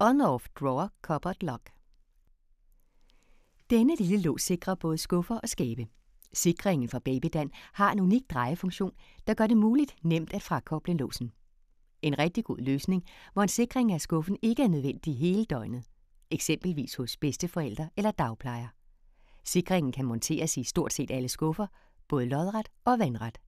On-off drawer cupboard lock Denne lille lås sikrer både skuffer og skabe. Sikringen fra Babydan har en unik drejefunktion, der gør det muligt nemt at frakoble låsen. En rigtig god løsning, hvor en sikring af skuffen ikke er nødvendig hele døgnet. Eksempelvis hos bedsteforældre eller dagplejer. Sikringen kan monteres i stort set alle skuffer, både lodret og vandret.